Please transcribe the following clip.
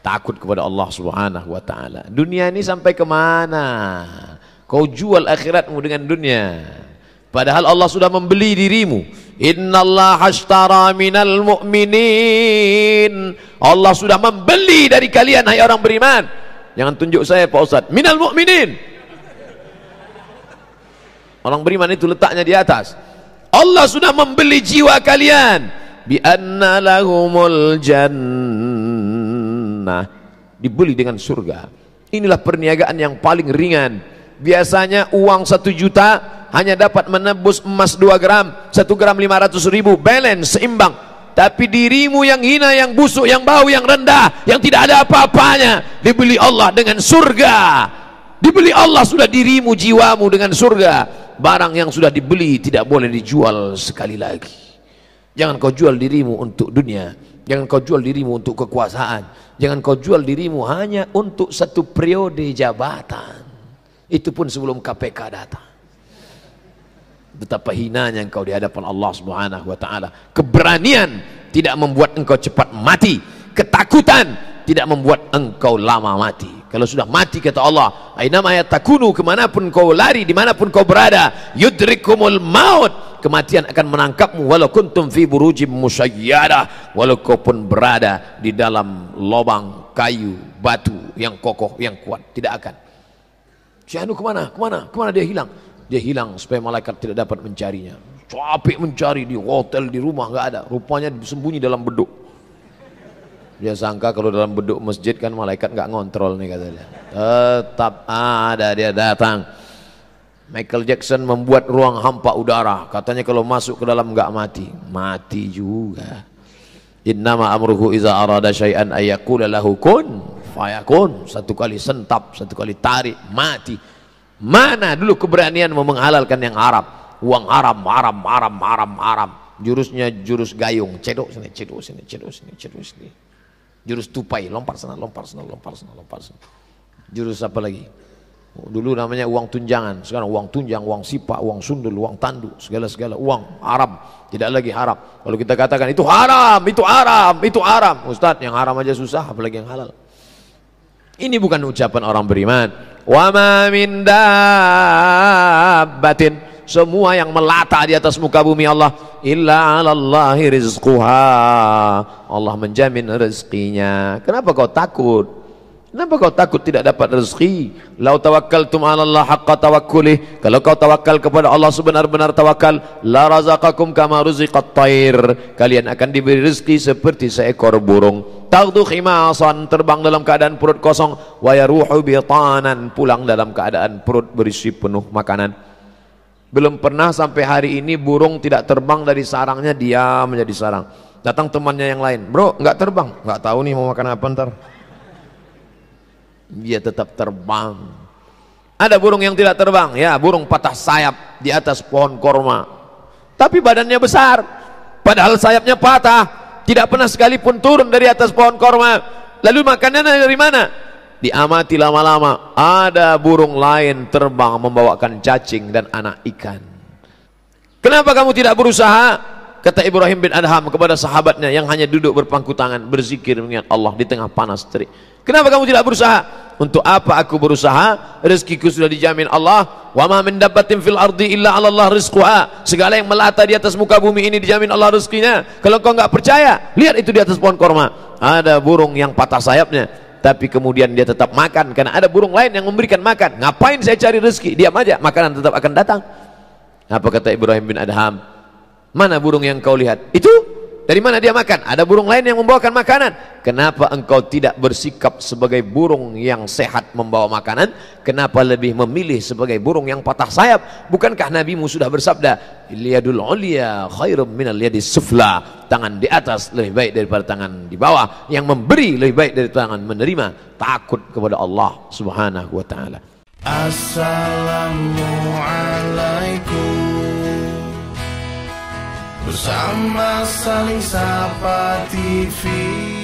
takut kepada Allah Subhanahu wa taala. Dunia ini sampai kemana? Kau jual akhiratmu dengan dunia. Padahal Allah sudah membeli dirimu. Innallaha ashtara minal mu'minin. Allah sudah membeli dari kalian hai orang beriman. Jangan tunjuk saya Pak Ustaz. Minal mu'minin. Orang beriman itu letaknya di atas. Allah sudah membeli jiwa kalian. Bi anna lahumul jannah tanah dibeli dengan surga inilah perniagaan yang paling ringan biasanya uang satu juta hanya dapat menebus emas 2 gram 1 gram 500 ribu balance seimbang tapi dirimu yang hina yang busuk yang bau yang rendah yang tidak ada apa-apanya dibeli Allah dengan surga dibeli Allah sudah dirimu jiwamu dengan surga barang yang sudah dibeli tidak boleh dijual sekali lagi jangan kau jual dirimu untuk dunia Jangan kau jual dirimu untuk kekuasaan. Jangan kau jual dirimu hanya untuk satu periode jabatan. Itu pun sebelum KPK datang. Betapa hinanya engkau di hadapan Allah Subhanahu wa taala. Keberanian tidak membuat engkau cepat mati. Ketakutan tidak membuat engkau lama mati. Kalau sudah mati kata Allah, aina ma yatakunu kemanapun kau lari, dimanapun kau berada, yudrikumul maut kematian akan menangkapmu walaupun kuntum fi burujim musayyada walau berada di dalam lubang kayu batu yang kokoh yang kuat tidak akan Syahnu kemana kemana kemana dia hilang dia hilang supaya malaikat tidak dapat mencarinya capek mencari di hotel di rumah nggak ada rupanya sembunyi dalam beduk dia sangka kalau dalam beduk masjid kan malaikat nggak ngontrol nih kata dia. tetap ada dia datang Michael Jackson membuat ruang hampa udara katanya kalau masuk ke dalam nggak mati mati juga innama amruhu iza arada syai'an ayakula lahu kun fayakun satu kali sentap satu kali tarik mati mana dulu keberanian mau menghalalkan yang Arab uang haram haram haram haram haram jurusnya jurus gayung cedok sini cedok sini cedok sini cedok sini jurus tupai lompat sana lompat sana lompat sana lompat sana jurus apa lagi Dulu namanya uang tunjangan, sekarang uang tunjang, uang sipa, uang sundul, uang tandu, segala-segala uang Arab, tidak lagi haram. Kalau kita katakan itu haram, itu haram, itu haram. Ustaz, yang haram aja susah, apalagi yang halal. Ini bukan ucapan orang beriman. Wa ma min dabbatin semua yang melata di atas muka bumi Allah illa alallahi rizquha Allah menjamin rezekinya kenapa kau takut Kenapa kau takut tidak dapat rezeki? Lau tawakkal 'ala Allah haqqa tawakkulih. Kalau kau tawakal kepada Allah sebenar-benar tawakal, la razaqakum kama ruziqat tair. Kalian akan diberi rezeki seperti seekor burung. Tagdu khimasan terbang dalam keadaan perut kosong, wa yaruhu bitanan pulang dalam keadaan perut berisi penuh makanan. Belum pernah sampai hari ini burung tidak terbang dari sarangnya diam menjadi sarang. Datang temannya yang lain, "Bro, enggak terbang. Enggak tahu nih mau makan apa ntar." dia tetap terbang ada burung yang tidak terbang ya burung patah sayap di atas pohon korma tapi badannya besar padahal sayapnya patah tidak pernah sekalipun turun dari atas pohon korma lalu makanannya dari mana diamati lama-lama ada burung lain terbang membawakan cacing dan anak ikan kenapa kamu tidak berusaha kata Ibrahim bin Adham kepada sahabatnya yang hanya duduk berpangku tangan berzikir mengingat Allah di tengah panas terik kenapa kamu tidak berusaha untuk apa aku berusaha rezekiku sudah dijamin Allah wa ma min dabbatin fil ardi illa ala Allah rizquha segala yang melata di atas muka bumi ini dijamin Allah rezekinya kalau kau enggak percaya lihat itu di atas pohon korma ada burung yang patah sayapnya tapi kemudian dia tetap makan karena ada burung lain yang memberikan makan ngapain saya cari rezeki diam aja makanan tetap akan datang apa kata Ibrahim bin Adham Mana burung yang kau lihat? Itu dari mana dia makan? Ada burung lain yang membawakan makanan. Kenapa engkau tidak bersikap sebagai burung yang sehat membawa makanan? Kenapa lebih memilih sebagai burung yang patah sayap? Bukankah Nabimu sudah bersabda, "Liyadul ulia khairum minal yadi sufla." Tangan di atas lebih baik daripada tangan di bawah. Yang memberi lebih baik dari tangan menerima. Takut kepada Allah Subhanahu wa taala. Assalamualaikum sama saling sapa TV.